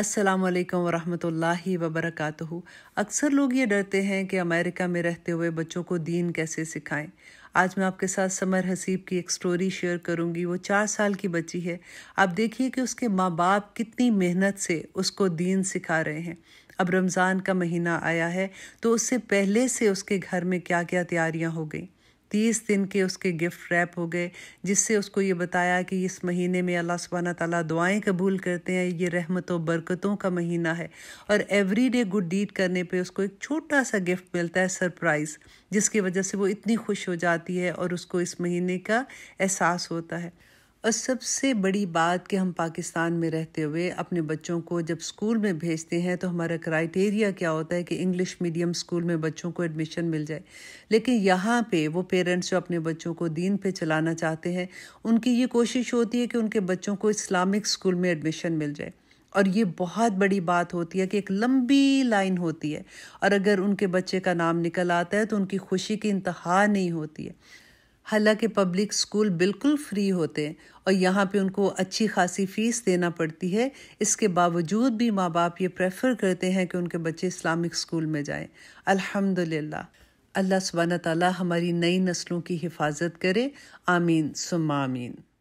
السلام علیکم ورحمۃ اللہ وبرکاتہ اکثر لوگ یہ ڈرتے ہیں کہ امریکہ میں رہتے ہوئے بچوں کو دین کیسے سکھائیں آج میں آپ کے ساتھ سمر حسیب کی ایک سٹوری شیئر کروں گی وہ چار سال کی بچی ہے آپ دیکھیے کہ اس کے ماں باپ کتنی محنت سے اس کو دین سکھا رہے ہیں اب رمضان کا مہینہ آیا ہے تو اس سے پہلے سے اس کے گھر میں کیا کیا تیاریاں ہو گئیں تیس دن کے اس کے گفٹ ریپ ہو گئے جس سے اس کو یہ بتایا کہ اس مہینے میں اللہ سبحانہ تعالیٰ دعائیں قبول کرتے ہیں یہ رحمت و برکتوں کا مہینہ ہے اور ایوری ڈے گڈ ڈیڈ کرنے پہ اس کو ایک چھوٹا سا گفٹ ملتا ہے سرپرائز جس کی وجہ سے وہ اتنی خوش ہو جاتی ہے اور اس کو اس مہینے کا احساس ہوتا ہے اور سب سے بڑی بات کہ ہم پاکستان میں رہتے ہوئے اپنے بچوں کو جب اسکول میں بھیجتے ہیں تو ہمارا کرائٹیریا کیا ہوتا ہے کہ انگلش میڈیم اسکول میں بچوں کو ایڈمیشن مل جائے لیکن یہاں پہ وہ پیرنٹس جو اپنے بچوں کو دین پہ چلانا چاہتے ہیں ان کی یہ کوشش ہوتی ہے کہ ان کے بچوں کو اسلامک اسکول میں ایڈمیشن مل جائے اور یہ بہت بڑی بات ہوتی ہے کہ ایک لمبی لائن ہوتی ہے اور اگر ان کے بچے کا نام نکل آتا ہے تو ان کی خوشی کی انتہا نہیں ہوتی ہے حالانکہ پبلک اسکول بالکل فری ہوتے ہیں اور یہاں پہ ان کو اچھی خاصی فیس دینا پڑتی ہے اس کے باوجود بھی ماں باپ یہ پریفر کرتے ہیں کہ ان کے بچے اسلامک اسکول میں جائیں الحمد للہ اللہ سبحانہ تعالی تعالیٰ ہماری نئی نسلوں کی حفاظت کرے آمین سم آمین